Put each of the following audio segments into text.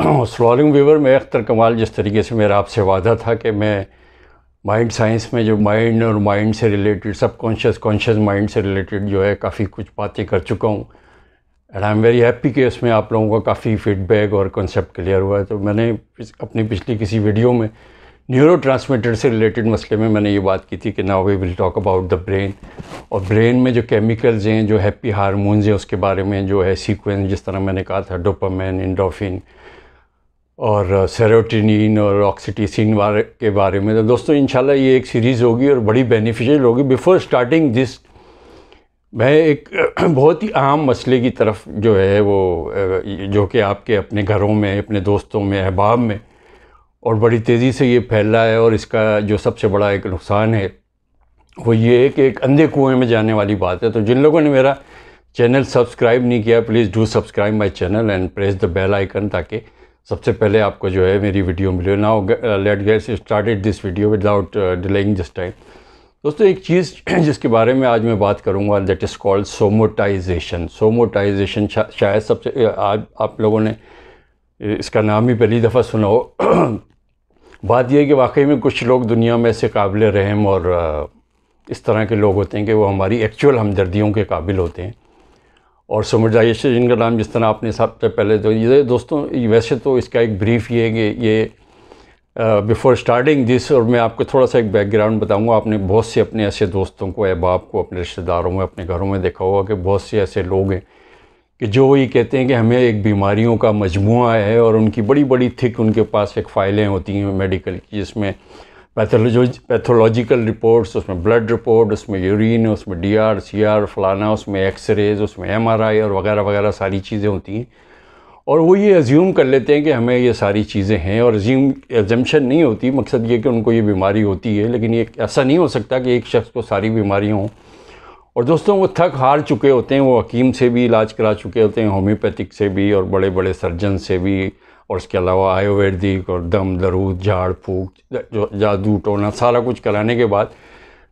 स्लॉलिंग viewer में अख्तर कमाल जिस तरीके से मेरा आपसे वादा था कि मैं माइंड साइंस में जो माइंड और माइंड से related subconscious conscious mind से रिलेटेड जो है काफ़ी कुछ बातें कर चुका हूँ and I am very happy कि उसमें आप लोगों का काफ़ी फीडबैक और कॉन्सेप्ट क्लियर हुआ है तो मैंने अपनी पिछली किसी वीडियो में न्यूरो ट्रांसमीटर से रिलेटेड मसले में मैंने ये बात की थी कि now we will talk about the brain और ब्रेन में जो केमिकल्स हैं जो हैप्पी हारमोन्स हैं उसके बारे में जो है सीक्वेंस जिस तरह मैंने कहा था डोपामाइन इंडोफिन और सेरोटिनिन uh, और ऑक्सीटिसिन बारे के बारे में तो दोस्तों इंशाल्लाह ये एक सीरीज़ होगी और बड़ी बेनिफिशियल होगी बिफ़ोर स्टार्टिंग दिस मैं एक बहुत ही आम मसले की तरफ जो है वो uh, जो कि आपके अपने घरों में अपने दोस्तों में अहबाब में और बड़ी तेज़ी से ये फैल रहा है और इसका जो सबसे बड़ा एक नुकसान है वो ये है कि एक अंधे कुएँ में जाने वाली बात है तो जिन लोगों ने मेरा चैनल सब्सक्राइब नहीं किया please do subscribe my channel and press the bell icon ताकि सबसे पहले आपको जो है मेरी वीडियो मिली now let gets started this video without delaying this time दोस्तों एक चीज़ जिसके बारे में आज मैं बात करूंगा that is called somatization somatization शायद सबसे uh, आज आप लोगों ने uh, इसका नाम ही पहली दफ़ा सुना हो बात यह है कि वाकई में कुछ लोग दुनिया में ऐसे काबिल रहम और uh, इस तरह के लोग होते हैं कि वो हमारी एक्चुअल हमदर्दियों के काबिल होते हैं और समझाइजेशन जिनका नाम जिस तरह आपने सबसे पहले तो ये दोस्तों वैसे तो इसका एक ब्रीफ ये है कि ये बिफ़ोर स्टार्टिंग दिस और मैं आपको थोड़ा सा एक बैकग्राउंड बताऊंगा आपने बहुत से अपने ऐसे दोस्तों को अहबाब को अपने रिश्तेदारों में अपने घरों में देखा होगा कि बहुत से ऐसे लोग हैं कि जो ये कहते हैं कि हमें एक बीमारियों का मजमू है और उनकी बड़ी बड़ी थिक उनके पास एक फ़ाइलें होती हैं मेडिकल की जिसमें पैथोलॉजी पैथोलॉजिकल रिपोर्ट्स उसमें ब्लड रिपोर्ट उसमें यूरिन उसमें डी आर सी आर फलाना उसमें एक्सरेज उसमें एम आर आई और वगैरह वगैरह सारी चीज़ें होती हैं और वो ये एज्यूम कर लेते हैं कि हमें ये सारी चीज़ें हैं और एज्यूम एजम्पन नहीं होती मकसद ये कि उनको ये बीमारी होती है लेकिन ये ऐसा नहीं हो सकता कि एक शख्स को सारी बीमारियाँ हों और दोस्तों वो थक हार चुके होते हैं वो हकीम से भी इलाज करा चुके होते हैं होम्योपैथिक से भी और बड़े बड़े सर्जन से भी और इसके अलावा आयुर्वेदिक और दम दरूद झाड़ फूक जादू टोना सारा कुछ कराने के बाद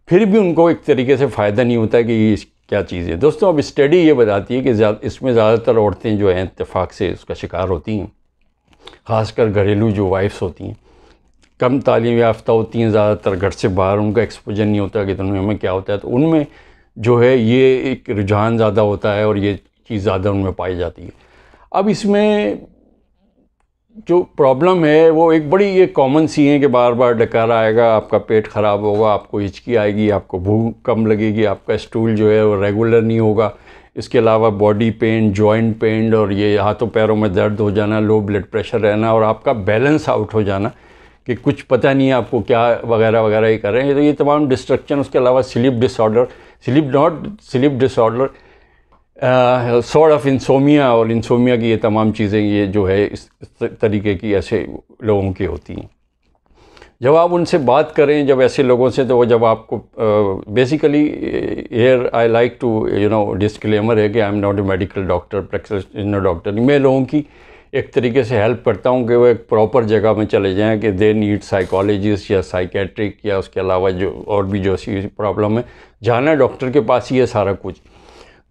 फिर भी उनको एक तरीके से फ़ायदा नहीं होता कि ये क्या चीज़ है दोस्तों अब स्टडी ये बताती है कि इसमें ज़्यादातर औरतें जो हैं इतफाक़ से उसका शिकार होती हैं ख़ासकर घरेलू जो वाइफ्स होती हैं कम तालीम याफ्ता होती हैं ज़्यादातर घर से बाहर उनका एक्सपोजर नहीं होता कि दुनिया तो में क्या होता है तो उनमें जो है ये एक रुझान ज़्यादा होता है और ये चीज़ ज़्यादा उनमें पाई जाती है अब इसमें जो प्रॉब्लम है वो एक बड़ी ये कॉमन सी है कि बार बार डकार आएगा आपका पेट ख़राब होगा आपको हिचकी आएगी आपको भूख कम लगेगी आपका स्टूल जो है वो रेगुलर नहीं होगा इसके अलावा बॉडी पेन जॉइंट पेन और ये हाथों पैरों में दर्द हो जाना लो ब्लड प्रेशर रहना और आपका बैलेंस आउट हो जाना कि कुछ पता नहीं है आपको क्या वगैरह वगैरह ये कर रहे हैं तो ये तमाम डिस्ट्रक्शन उसके अलावा sleep disorder sleep not sleep disorder sort of insomnia और इंसोमिया की ये तमाम चीज़ें ये जो है इस तरीके की ऐसे लोगों की होती हैं जब आप उनसे बात करें जब ऐसे लोगों से तो वो जब आपको basically here I like to you know disclaimer है कि I am not a medical doctor practitioner doctor मैं लोगों की एक तरीके से हेल्प करता हूँ कि वो एक प्रॉपर जगह में चले जाएँ कि दे नीड साइकोलॉजिस्ट या साइकेट्रिक या उसके अलावा जो और भी जो सी प्रॉब्लम है जाना डॉक्टर के पास ही है सारा कुछ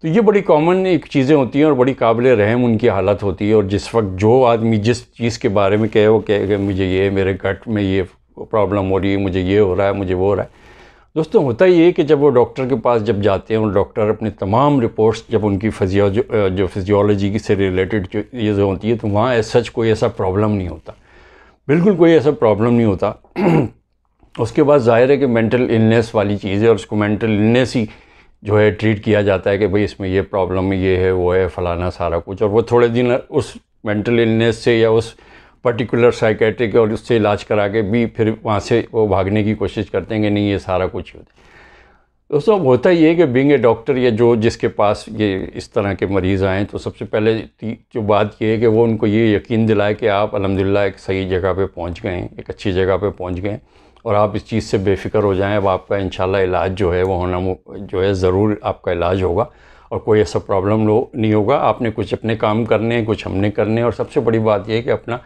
तो ये बड़ी कॉमन एक चीज़ें होती हैं और बड़ी काबिल रहम उनकी हालत होती है और जिस वक्त जो आदमी जिस चीज़ के बारे में कहे वो कहेगा मुझे ये मेरे गट में ये प्रॉब्लम हो रही है मुझे ये हो रहा है मुझे वो हो रहा है दोस्तों होता ये है कि जब वो डॉक्टर के पास जब जाते हैं और डॉक्टर अपने तमाम रिपोर्ट्स जब उनकी फजियो जो फिजियोलॉजी से रिलेटेड चीज़ें होती है तो वहाँ एज सच कोई ऐसा प्रॉब्लम नहीं होता बिल्कुल कोई ऐसा प्रॉब्लम नहीं होता उसके बाद जाहिर है कि मेंटल इलनेस वाली चीज़ है और उसको मेंटल इलनेस ही जो है ट्रीट किया जाता है कि भाई इसमें ये प्रॉब्लम ये है वो है फलाना सारा कुछ और वो थोड़े दिन उस मेंटल इलनेस से या उस पर्टिकुलर साइकेट्रिक और उससे इलाज करा के भी फिर वहाँ से वो भागने की कोशिश करते हैं कि नहीं ये सारा कुछ होता है दोस्तों अब होता ही है कि बिंग ए डॉक्टर या जो जिसके पास ये इस तरह के मरीज़ आएँ तो सबसे पहले जो बात ये है कि वो उनको ये यकीन दिलाए कि आप अलहमदिल्ला एक सही जगह पे पहुँच गए एक अच्छी जगह पे पहुँच गए और आप इस चीज़ से बेफिक्र हो जाएं अब आपका इन इलाज जो है वो होना जो है ज़रूर आपका इलाज होगा और कोई ऐसा प्रॉब्लम नहीं होगा आपने कुछ अपने काम करने हैं कुछ हमने करने हैं और सबसे बड़ी बात यह है कि अपना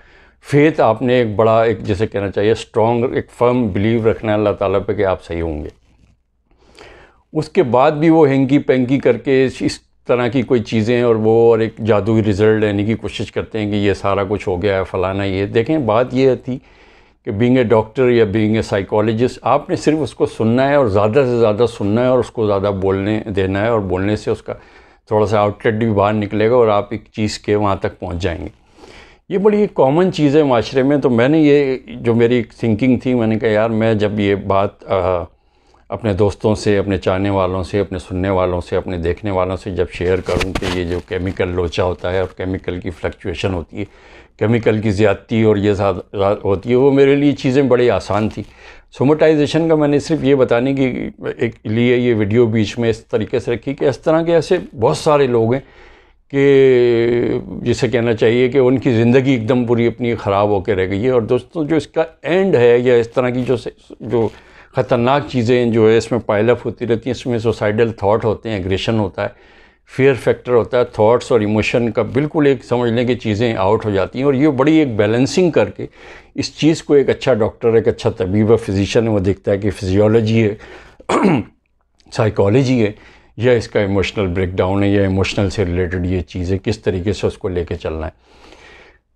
फेथ आपने एक बड़ा एक जैसे कहना चाहिए स्ट्रॉन्ग एक फर्म बिलीव रखना है अल्लाह ताला पे कि आप सही होंगे उसके बाद भी वो हैंकी पेंकी करके इस तरह की कोई चीज़ें और वो और एक जादुई रिज़ल्ट लेने की कोशिश करते हैं कि ये सारा कुछ हो गया है फ़लाना ये देखें बात ये थी कि बींग ए डॉक्टर या बींग ए साइकोलॉजिस्ट आपने सिर्फ उसको सुनना है और ज़्यादा से ज़्यादा सुनना है और उसको ज़्यादा बोलने देना है और बोलने से उसका थोड़ा सा आउटलेट भी बाहर निकलेगा और आप एक चीज़ के वहाँ तक पहुँच जाएंगे ये बड़ी कॉमन चीज़ है माशरे में तो मैंने ये जो मेरी थिंकिंग थी मैंने कहा यार मैं जब ये बात आ, अपने दोस्तों से अपने चाहने वालों से अपने सुनने वालों से अपने देखने वालों से जब शेयर करूं कि ये जो केमिकल लोचा होता है और केमिकल की फ्लक्चुएशन होती है केमिकल की ज़्यादती और ये होती है वो मेरे लिए चीज़ें बड़ी आसान थी सोमोटाइजेशन का मैंने सिर्फ ये बताने की एक लिए ये वीडियो बीच में इस तरीके से रखी कि इस तरह के ऐसे बहुत सारे लोग हैं कि जिसे कहना चाहिए कि उनकी ज़िंदगी एकदम पूरी अपनी ख़राब होकर रह गई है और दोस्तों जो इसका एंड है या इस तरह की जो जो ख़तरनाक चीज़ें जो है इसमें पायलअप होती रहती हैं इसमें सुसाइडल थाट होते हैं एग्रेशन होता है फेयर फैक्टर होता है थॉट्स और इमोशन का बिल्कुल एक समझ लें कि चीज़ें आउट हो जाती हैं और ये बड़ी एक बैलेंसिंग करके इस चीज़ को एक अच्छा डॉक्टर एक अच्छा तबीब है फिजिशन वो देखता है कि फिजियोलॉजी है साइकोलॉजी है या इसका इमोशनल ब्रेकडाउन है या इमोशनल से रिलेटेड ये चीज़ें किस तरीके से उसको लेके चलना है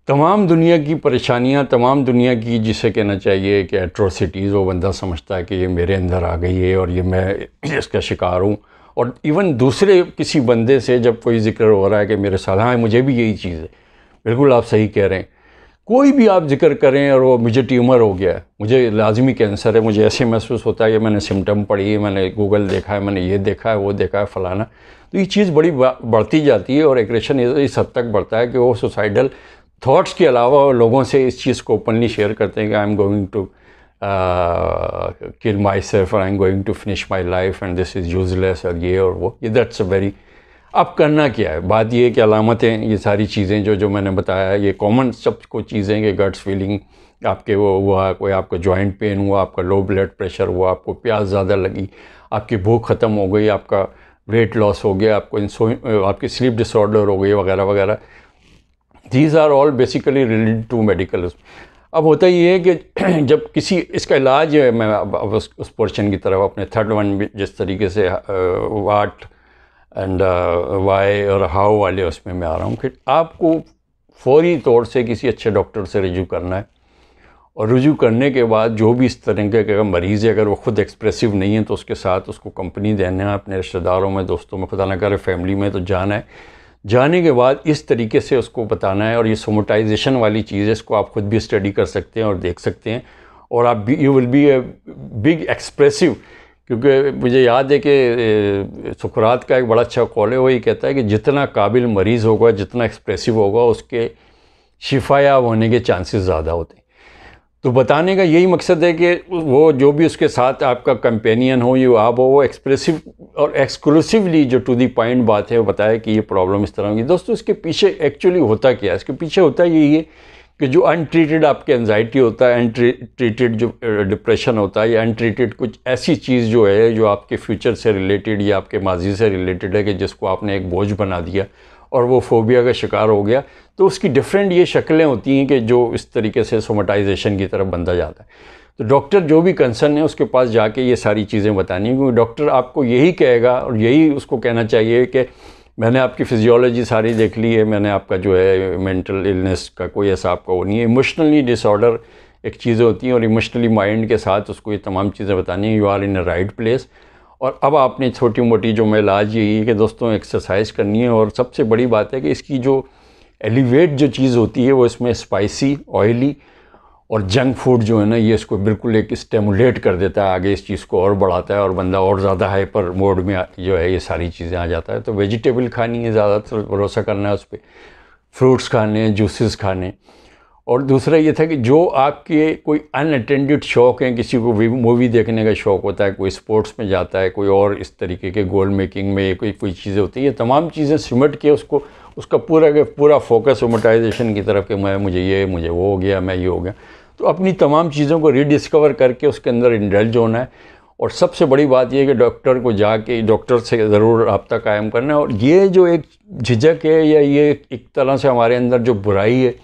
तमाम दुनिया की परेशानियां तमाम दुनिया की जिसे कहना चाहिए कि एट्रोसिटीज़ वो बंदा समझता है कि ये मेरे अंदर आ गई है और ये मैं इसका शिकार हूँ और इवन दूसरे किसी बंदे से जब कोई जिक्र हो रहा है कि मेरे साथ हाँ मुझे भी यही चीज़ है बिल्कुल आप सही कह रहे हैं कोई भी आप जिक्र करें और वो मुझे ट्यूमर हो गया है मुझे लाजमी कैंसर है मुझे ऐसे महसूस होता है कि मैंने सिम्टम पढ़ी मैंने गूगल देखा है मैंने ये देखा है वो देखा है फ़लाना तो ये चीज़ बड़ी बढ़ती जाती है और एग्रेशन इस हद तक बढ़ता है कि वो सुसाइडल थाट्स के अलावा लोगों से इस चीज़ को ओपनली शेयर करते हैं कि I am going to uh, kill myself or I'm going to finish my life and this is useless और ये और वो ये दैट्स अ वेरी अब करना क्या है बात ये है कि अलामतें ये सारी चीज़ें जो जो मैंने बताया ये कॉमन सब को चीज़ें कि गट्स फीलिंग आपके वो हुआ कोई आपको जॉइंट पेन हुआ आपका लो ब्लड प्रेशर हुआ आपको प्यास ज़्यादा लगी आपकी भूख ख़त्म हो गई आपका वेट लॉस हो गया आपको इंसो आपकी स्लीप डिसऑर्डर हो गई वगैरह वगैरह these are all basically related to medical अब होता ये है कि जब किसी इसका इलाज मैं अब, अब उस, उस पोर्शन की तरफ अपने थर्ड वन भी जिस तरीके से वाट एंड वाई और हाउ वाले उसमें मैं आ रहा हूँ कि आपको फौरी तौर से किसी अच्छे डॉक्टर से रजू करना है और रिजू करने के बाद जो भी इस के अगर मरीज़ है अगर वो ख़ुद एक्सप्रेसिव नहीं है तो उसके साथ उसको कंपनी देना है अपने रिश्तेदारों में दोस्तों में खुदा ना करें फैमिली में तो जाना है जाने के बाद इस तरीके से उसको बताना है और ये सोमोटाइजेशन वाली चीज़ है इसको आप खुद भी स्टडी कर सकते हैं और देख सकते हैं और आप you will be a big expressive क्योंकि मुझे याद है कि सुखरात का एक बड़ा अच्छा कॉल है वो ये कहता है कि जितना काबिल मरीज़ होगा जितना एक्सप्रेसिव होगा उसके शिफायाब होने के चांसेस ज़्यादा होते हैं तो बताने का यही मकसद है कि वो जो भी उसके साथ आपका कंपेनियन हो या आप हो वो एक्सप्रेसिव और एक्सक्लूसिवली जो टू दी पॉइंट बात है वो बताए कि ये प्रॉब्लम इस तरह होगी दोस्तों इसके पीछे एक्चुअली होता क्या है इसके पीछे होता यही है कि जो अनट्रीटेड आपके एनजाइटी होता है अनट्रीटेड जो डिप्रेशन होता है या अनट्रीटेड कुछ ऐसी चीज़ जो है जो आपके फ्यूचर से रिलेटेड या आपके माजी से रिलेटेड है कि जिसको आपने एक बोझ बना दिया और वो फोबिया का शिकार हो गया तो उसकी डिफरेंट ये शक्लें होती हैं कि जो इस तरीके से सोमाटाइजेशन की तरफ बंदा जाता है तो डॉक्टर जो भी कंसर्न है उसके पास जाके ये सारी चीज़ें बतानी क्योंकि डॉक्टर आपको यही कहेगा और यही उसको कहना चाहिए कि मैंने आपकी फ़िज़ियोलॉजी सारी देख ली है मैंने आपका जो है मेंटल इलनेस का कोई ऐसा आपका वो नहीं है इमोशनली डिसऑर्डर एक चीज़ें होती हैं और इमोशनली माइंड के साथ उसको ये तमाम चीज़ें बतानी you are in a right place और अब आपने छोटी मोटी जो मैं इलाज यही है कि दोस्तों एक्सरसाइज करनी है और सबसे बड़ी बात है कि इसकी जो एलिवेट जो चीज़ होती है वो इसमें स्पाइसी ऑयली और जंक फूड जो है ना ये इसको बिल्कुल एक स्टेमुलेट कर देता है आगे इस चीज़ को और बढ़ाता है और बंदा और ज़्यादा हाइपर मोड में जो है ये सारी चीज़ें आ जाता है तो वेजिटेबल खानी है ज़्यादातर भरोसा करना है उस पर फ्रूट्स खाने जूसेस खाने और दूसरा ये था कि जो आपके कोई अनअटेंडेड शौक़ हैं किसी को भी मूवी देखने का शौक़ होता है कोई स्पोर्ट्स में जाता है कोई और इस तरीके के गोल मेकिंग में कोई कोई चीज़ें होती है ये तमाम चीज़ें सिमट के उसको उसका पूरा के पूरा फोकस ओमोटाइजेशन की तरफ कि मैं मुझे ये मुझे वो हो गया मैं ये हो गया तो अपनी तमाम चीज़ों को रीडिस्कवर करके उसके अंदर इंडल्ज होना है और सबसे बड़ी बात यह कि डॉक्टर को जाके डॉक्टर से ज़रूर रबता कायम करना है और ये जो एक झिझक है या ये एक तरह से हमारे अंदर जो बुराई है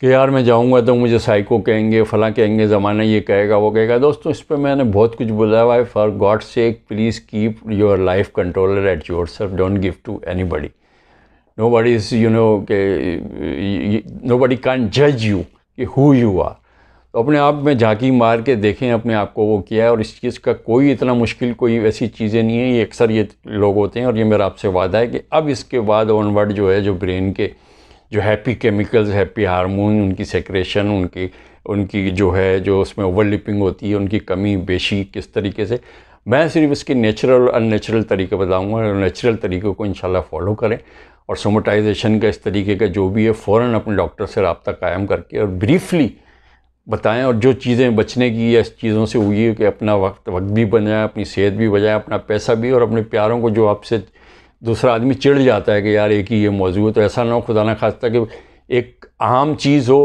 कि यार मैं जाऊंगा तो मुझे साइको कहेंगे फलां कहेंगे ज़माना ये कहेगा वो कहेगा दोस्तों इस पर मैंने बहुत कुछ बोला हुआ है for God sake please keep your life controller at yourself don't give to anybody nobody is you know के नो बडी कान जज यू कि हु यू आर तो अपने आप में झांकी मार के देखें अपने आप को वो किया है और इस चीज़ का कोई इतना मुश्किल कोई ऐसी चीज़ें नहीं है ये अक्सर ये लोग होते हैं और ये मेरा आपसे वादा है कि अब इसके बाद ऑनवर्ड जो है जो ब्रेन के जो हैप्पी केमिकल्स हैप्पी हारमोन उनकी सेक्रेशन उनकी उनकी जो है जो उसमें ओवरलिपिंग होती है उनकी कमी बेशी किस तरीके से मैं सिर्फ इसके नेचुरल और अननेचुरल तरीके बताऊंगा और नेचुरल तरीक़ों को इंशाल्लाह फॉलो करें और सोमोटाइजेशन का इस तरीके का जो भी है फ़ौर अपने डॉक्टर से रबता कायम करके और ब्रीफली बताएं और जो चीज़ें बचने की या इस चीज़ों से हुई है कि अपना वक्त वक्त भी बनाएँ अपनी सेहत भी बजाएं अपना पैसा भी और अपने प्यारों को जो आपसे दूसरा आदमी चिढ़ जाता है कि यार एक ही ये मौजूद है तो ऐसा ना हो खुदा ना खास्ता कि एक आम चीज़ हो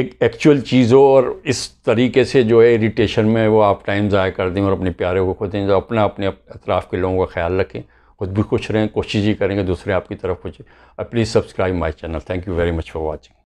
एक एक्चुअल चीज़ हो और इस तरीके से जो है इरीटेशन में वो आप टाइम ज़ाया कर दें और अपने प्यारे को खुद दें तो अपना अपने अतराफ़ के लोगों का ख्याल रखें खुद भी खुश रहें कोशिश ही करेंगे दूसरे आपकी तरफ खुश please subscribe my channel thank you very much for watching